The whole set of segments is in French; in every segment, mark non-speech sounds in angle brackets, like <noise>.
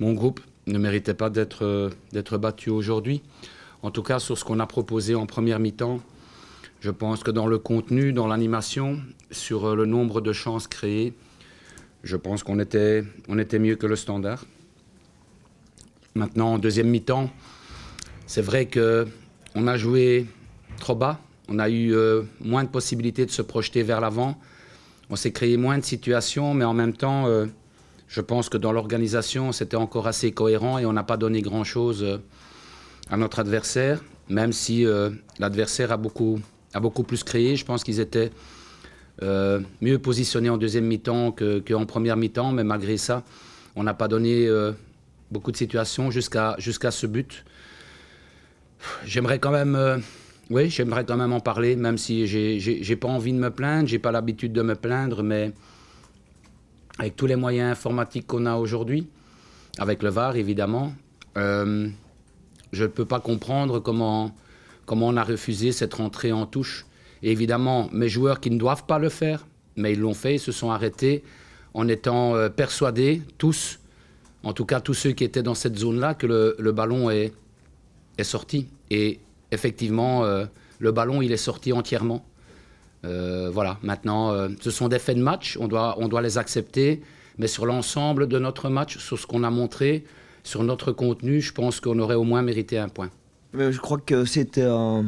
Mon groupe ne méritait pas euh, d'être battu aujourd'hui. En tout cas, sur ce qu'on a proposé en première mi-temps, je pense que dans le contenu, dans l'animation, sur euh, le nombre de chances créées, je pense qu'on était, mieux que le standard. Maintenant, en deuxième mi-temps, c'est vrai qu'on a joué trop bas, on a eu euh, moins de possibilités de se projeter vers l'avant, on s'est créé moins de situations, mais en même temps, je pense que dans l'organisation, c'était encore assez cohérent et on n'a pas donné grand-chose euh, à notre adversaire, même si euh, l'adversaire a beaucoup, a beaucoup plus créé. Je pense qu'ils étaient euh, mieux positionnés en deuxième mi-temps qu'en première mi-temps, mais malgré ça, on n'a pas donné beaucoup de situations jusqu'à jusqu'à ce but. J'aimerais quand même... oui, j'aimerais quand même en parler, même si j'ai pas envie de me plaindre, j'ai pas l'habitude de me plaindre, mais avec tous les moyens informatiques qu'on a aujourd'hui, avec le VAR évidemment, euh, je ne peux pas comprendre comment, comment on a refusé cette rentrée en touche. Et évidemment, mes joueurs qui ne doivent pas le faire, mais ils l'ont fait, ils se sont arrêtés en étant euh, persuadés, tous, en tout cas tous ceux qui étaient dans cette zone-là, que le, ballon est, est sorti. Et effectivement, euh, le ballon, il est sorti entièrement. Euh, voilà, maintenant, euh, ce sont des faits de match, on doit, on doit les accepter, mais sur l'ensemble de notre match, sur ce qu'on a montré, sur notre contenu, je pense qu'on aurait au moins mérité un point. Mais je crois que c'était un,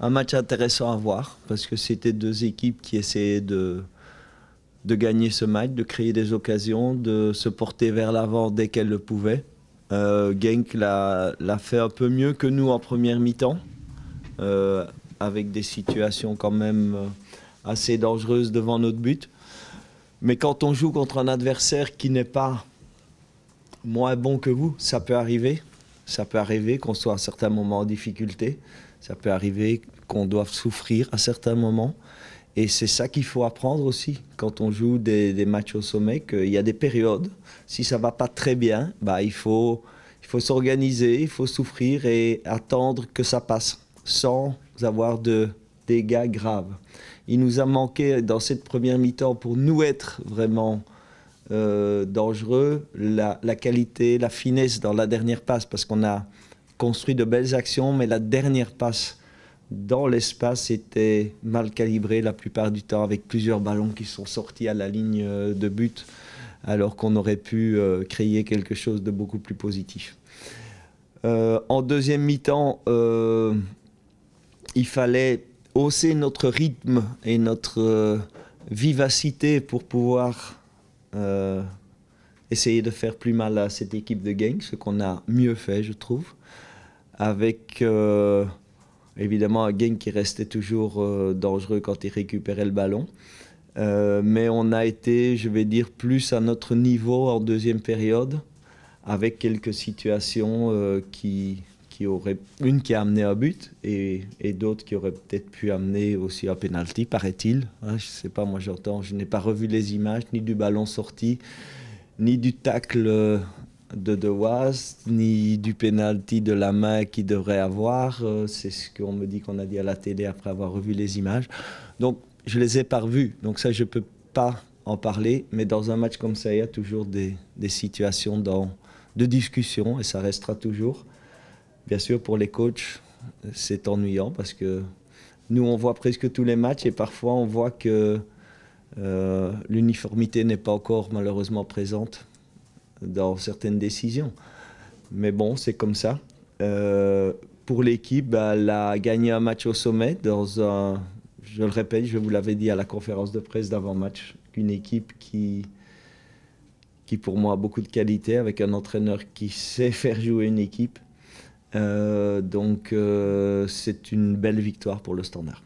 match intéressant à voir, parce que c'était deux équipes qui essayaient de, de gagner ce match, de créer des occasions, de se porter vers l'avant dès qu'elles le pouvaient. Euh, Genk l'a fait un peu mieux que nous en première mi-temps. Euh, avec des situations quand même euh, assez dangereuses devant notre but. Mais quand on joue contre un adversaire qui n'est pas moins bon que vous, ça peut arriver. Ça peut arriver qu'on soit à certains moments en difficulté. Ça peut arriver qu'on doive souffrir à certains moments. Et c'est ça qu'il faut apprendre aussi quand on joue des, des matchs au sommet, qu'il y a des périodes. Si ça va pas très bien, bah, il faut, il faut s'organiser, il faut souffrir et attendre que ça passe sans avoir de dégâts graves. Il nous a manqué dans cette première mi-temps pour nous être vraiment euh, dangereux, la, qualité, la finesse dans la dernière passe, parce qu'on a construit de belles actions, mais la dernière passe dans l'espace était mal calibrée la plupart du temps, avec plusieurs ballons qui sont sortis à la ligne euh, de but, alors qu'on aurait pu euh, créer quelque chose de beaucoup plus positif. en deuxième mi-temps, il fallait hausser notre rythme et notre euh, vivacité pour pouvoir euh, essayer de faire plus mal à cette équipe de gang, ce qu'on a mieux fait, je trouve. Avec euh, évidemment un gang qui restait toujours dangereux quand il récupérait le ballon. mais on a été, je vais dire, plus à notre niveau en deuxième période, avec quelques situations qui, qui aurait une qui a amené un but et, d'autres qui auraient peut-être pu amener aussi un penalty, paraît-il. Hein, je sais pas, moi j'entends, je n'ai pas revu les images ni du ballon sorti, ni du tacle euh, de De Waz, ni du penalty de la main qu'il devrait avoir. Euh, c'est ce qu'on me dit qu'on a dit à la télé après avoir revu les images. Donc je les ai pas revues, donc ça je peux pas en parler, mais dans un match comme ça, il y a toujours des, situations de discussion et ça restera toujours. Bien sûr, pour les coachs, c'est ennuyant parce que nous, on voit presque tous les matchs et parfois on voit que euh, l'uniformité n'est pas encore malheureusement présente dans certaines décisions. Mais bon, c'est comme ça. Euh, pour l'équipe, bah, elle a gagné un match au sommet dans un, je le répète, je vous l'avais dit à la conférence de presse d'avant-match, une équipe qui, qui pour moi a beaucoup de qualité, avec un entraîneur qui sait <laughs> faire jouer une équipe. Euh, donc euh, c'est une belle victoire pour le standard.